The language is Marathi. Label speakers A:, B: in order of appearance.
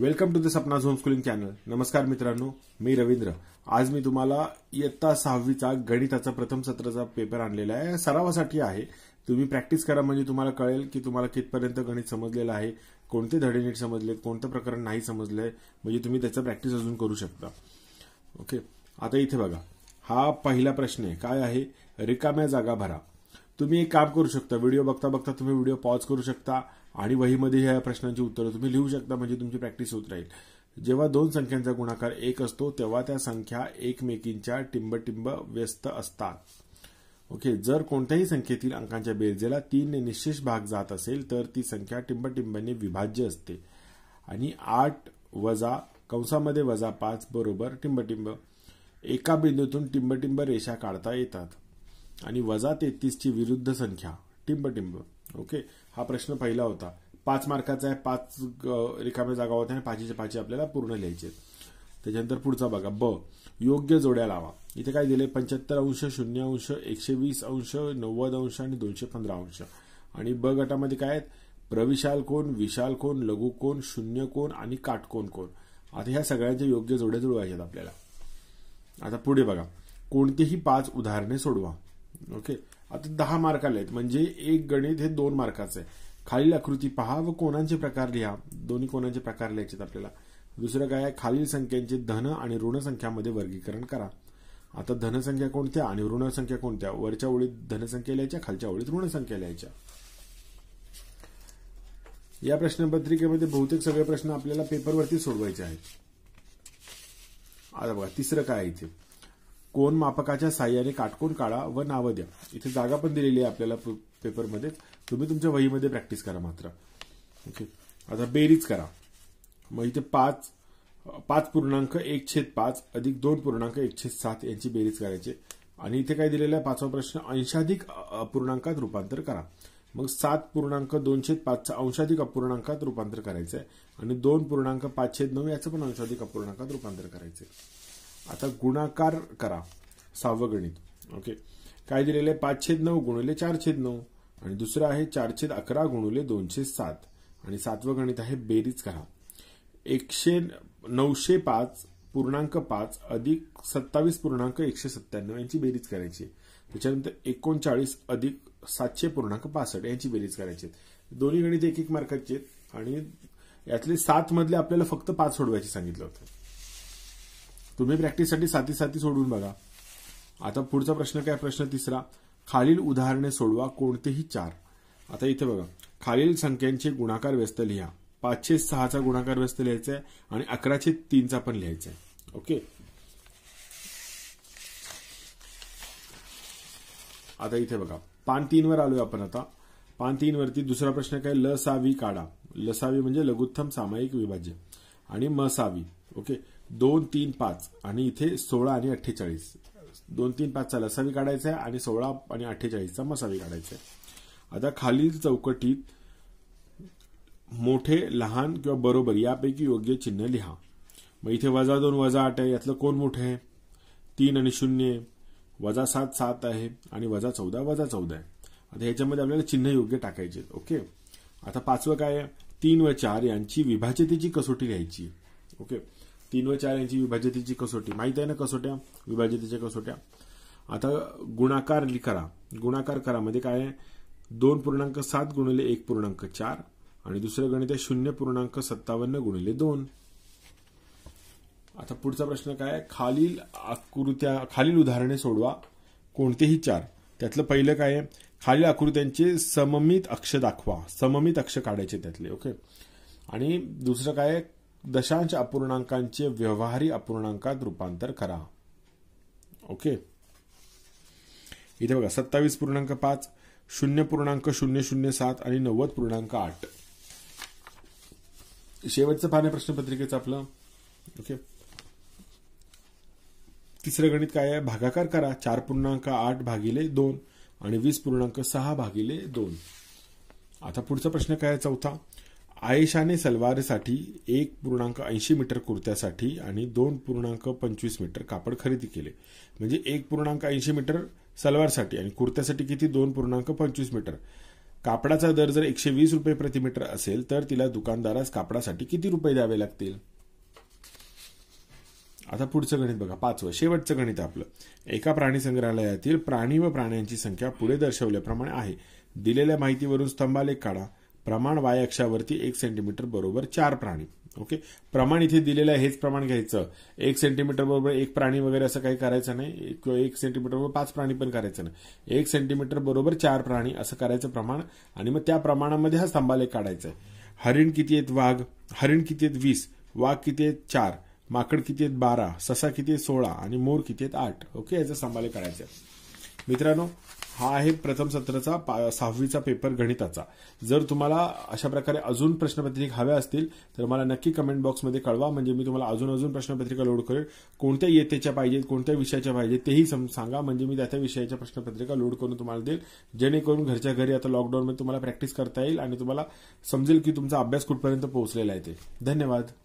A: welcome to the Sapna zone schooling channel नमस्कार मित्रांनो मी रवींद्र आज मी तुम्हाला इयत्ता सहावीचा गणिताचा प्रथम सत्राचा पेपर आणलेला आहे सरावासाठी आहे तुम्ही प्रॅक्टिस करा म्हणजे तुम्हाला कळेल की तुम्हाला कितपर्यंत गणित समजलेलं आहे कोणते धडे नीट समजले कोणतं प्रकरण नाही समजलंय म्हणजे तुम्ही त्याचं प्रॅक्टिस अजून करू शकता ओके आता इथे बघा हा पहिला प्रश्न आहे काय आहे रिकाम्या जागा भरा तुम्ही एक काम करू शकता व्हिडिओ बघता बघता तुम्ही व्हिडिओ पॉज करू शकता आणि वहीमध्ये ह्या प्रश्नांची उत्तरं तुम्ही लिहू शकता म्हणजे तुमची प्रॅक्टिस होत राहील जेव्हा दोन संख्यांचा गुणाकार एक असतो तेव्हा त्या संख्या एकमेकींच्या टिंबटिंब व्यस्त असतात ओके जर कोणत्याही संख्येतील अंकांच्या बेरजेला तीन निशेष भाग जात असेल तर ती संख्या टिंबटिंबाने विभाज्य असते आणि आठ वजा कंसामध्ये वजा पाच बरोबर टिंबटिंब एका बिंदूतून टिंबटिंब रेषा काढता येतात आणि वजा तेहतीसची विरुद्ध संख्या टिंबटिंब ओके हा प्रश्न पहिला होता पाच मार्काचा आहे पाच रिकाम्या जागा होत्या आणि पाचीच्या पाची आपल्याला पूर्ण लिहायचे त्याच्यानंतर पुढचा बघा ब योग्य जोड्या लावा इथे काय दिले पंच्याहत्तर अंश शून्य अंश एकशे वीस अंश नव्वद अंश आणि दोनशे पंधरा अंश आणि ब गटामध्ये काय आहेत प्रविशाल कोण विशाल कोण लघु कोण शून्य कोण आणि काटकोण कोण आता ह्या सगळ्यांच्या योग्य जोड्या जुळवायच्या आपल्याला आता पुढे बघा कोणतीही पाच उदाहरणे सोडवा ओके आता दहा मार्क आले म्हणजे एक गणित हे दोन मार्काचं आहे खालील आकृती पहा व कोणाचे प्रकार लिहा दोन्ही कोणाचे प्रकार लिहायचे आपल्याला दुसरं काय आहे खालील संख्यांचे धन आणि ऋण संख्यामध्ये वर्गीकरण करा आता धनसंख्या कोणत्या आणि ऋणसंख्या कोणत्या वरच्या ओळीत धनसंख्या लिहायच्या खालच्या ओळीत ऋणसंख्या लिहायच्या या प्रश्नपत्रिकेमध्ये बहुतेक सगळे प्रश्न आपल्याला पेपरवरती सोडवायचे आहेत आता बघा तिसरं काय इथे कोण मापकाच्या साह्याने काटकोण काढा व नावं द्या इथे जागा पण दिलेली आहे आपल्याला पेपरमध्ये तुम्ही तुमच्या वहीमध्ये प्रॅक्टिस करा मात्र ओके आता बेरीज करा मग इथे पाच पाच पूर्णांक एक छेद पाच अधिक दोन पूर्णांक एक छेद सात यांची बेरीज करायची आणि इथे काय दिलेला आहे पाचवा प्रश्न अंशाधिक अपूर्णांकात रूपांतर करा मग सात पूर्णांक दोनशे पाचचा अंशाधिक अपूर्णांकात रूपांतर करायचं आहे आणि दोन पूर्णांक पाचशे नऊ याचं पण अंशाधिक अपूर्णांकात रूपांतर करायचं आहे आता गुणाकार करा सहावं गणित ओके काय दिलेलं आहे छेद नऊ गुणिले छेद नऊ आणि दुसरं आहे चार छेद अकरा गुणिले दोनशे सात आणि सातवं गणित आहे बेरीज करा एकशे नऊशे पाच पूर्णांक पाच अधिक सत्तावीस पूर्णांक एकशे सत्त्याण्णव यांची बेरीज करायची त्याच्यानंतर एकोणचाळीस अधिक सातशे पूर्णांक पासष्ट यांची बेरीज करायची दोन्ही गणित एक एक मार्काचे आणि यातले सात मधले आपल्याला फक्त पाच सोडवायचे सांगितलं होतं तुम्ही प्रॅक्टिससाठी साथी साथी सोडून बघा आता पुढचा प्रश्न काय प्रश्न तिसरा खालील उदाहरणे सोडवा कोणतेही चार आता इथे बघा खालील संख्यांचे गुणाकार व्यस्त लिहा पाचशे सहाचा गुणाकार व्यस्त लिहायचा आहे आणि अकराशे तीनचा पण लिहायचा आहे ओके आता इथे बघा पान वर आलोय आपण आता पान वरती दुसरा प्रश्न काय लसावी काढा लसावी म्हणजे लघुत्तम सामायिक विभाज्य आणि मसावी ओके दोन तीन पाच आणि इथे सोळा आणि अठ्ठेचाळीस दोन तीन चा लसावी काढायचा आहे आणि सोळा आणि अठ्ठेचाळीसचा मसावी काढायचा आहे आता खालील चौकटीत मोठे लहान किंवा बरोबर यापैकी योग्य चिन्ह लिहा मग इथे वजा दोन वजा आठ आहे यातलं कोण मोठं आहे तीन आणि शून्य वजा सात सात आहे आणि वजा चौदा वजा चौदा आहे आता ह्याच्यामध्ये आपल्याला चिन्ह योग्य टाकायचे ओके आता पाचवं काय आहे तीन व चार यांची विभाजतेची कसोटी घ्यायची ओके तीन व चार यांची विभाजतेची कसोटी माहिती आहे ना कसोट्या विभाजतेच्या कसोट्या आता गुणाकार करा गुणाकार करा म्हणजे काय दोन पूर्णांक सात गुणिले एक पूर्णांक चार आणि दुसरं गणित आहे शून्य पूर्णांक सत्तावन्न गुणिले दोन आता पुढचा प्रश्न काय खालील आकृत्या खालील उदाहरणे सोडवा कोणतेही चार त्यातलं पहिलं काय आहे खालील आकृत्यांचे सममित अक्ष दाखवा सममित अक्ष काढायचे त्यातले ओके आणि दुसरं काय दशांश अपूर्णांकांचे व्यवहारी अपूर्णांकात रूपांतर करा ओके इथे बघा सत्तावीस पूर्णांक पाच शून्य पूर्णांक शून्य शून्य सात आणि नव्वद पूर्णांक आठ शेवटचं पाहणे प्रश्नपत्रिकेचं आपलं ओके तिसरं गणित काय आहे भागाकार करा चार पूर्णांक आठ भागिले दोन आणि वीस पूर्णांक सहा भागिले दोन आता पुढचा प्रश्न काय चौथा आयशाने सलवारसाठी एक पूर्णांक ऐंशी मीटर कुर्त्यासाठी आणि दोन पूर्णांक पंचवीस मीटर कापड खरेदी केले म्हणजे एक पूर्णांक ऐंशी मीटर सलवारसाठी आणि कुर्त्यासाठी किती दोन पूर्णांक पंचवीस मीटर कापडाचा दर जर एकशे वीस रुपये प्रतिमीटर असेल तर तिला दुकानदारास कापडासाठी किती रुपये द्यावे लागतील आता पुढचं गणित बघा पाचवं शेवटचं गणित आपलं एका प्राणी संग्रहालयातील प्राणी व प्राण्यांची संख्या पुढे दर्शवल्याप्रमाणे आहे दिलेल्या माहितीवरून स्तंभालेख काढा प्रमाण वाय अक्षावरती एक सेंटीमीटर बरोबर चार प्राणी ओके प्रमाण इथे दिलेलं आहे हेच प्रमाण घ्यायचं एक सेंटीमीटर बरोबर एक प्राणी वगैरे असं काही करायचं नाही किंवा एक सेंटीमीटर बरोबर पाच प्राणी पण करायचं नाही एक सेंटीमीटर बरोबर चार प्राणी असं करायचं प्रमाण आणि मग त्या प्रमाणामध्ये हा स्तंभालेख काढायचा आहे हरिण किती आहेत वाघ हरिण किती आहेत वीस वाघ किती आहेत चार माकड किती आहेत बारा ससा किती आहेत सोळा आणि मोर किती आहेत आठ ओके याचा सांभाळे करायचे मित्रांनो हा आहे प्रथम सत्राचा सहावीचा पेपर गणिताचा जर तुम्हाला अशा प्रकारे अजून प्रश्नपत्रिका हव्या असतील तर मला नक्की कमेंट बॉक्समध्ये कळवा म्हणजे मी तुम्हाला अजून अजून प्रश्नपत्रिका लोड करेल कोणत्या येतेच्या पाहिजेत कोणत्या विषयाच्या पाहिजेत तेही सांगा म्हणजे मी त्या त्या विषयाच्या प्रश्नपत्रिका लोड करून तुम्हाला देईल जेणेकरून घरच्या घरी आता लॉकडाऊनमध्ये तुम्हाला प्रॅक्टिस करता येईल आणि तुम्हाला समजेल की तुमचा अभ्यास कुठपर्यंत पोहोचलेला आहे ते धन्यवाद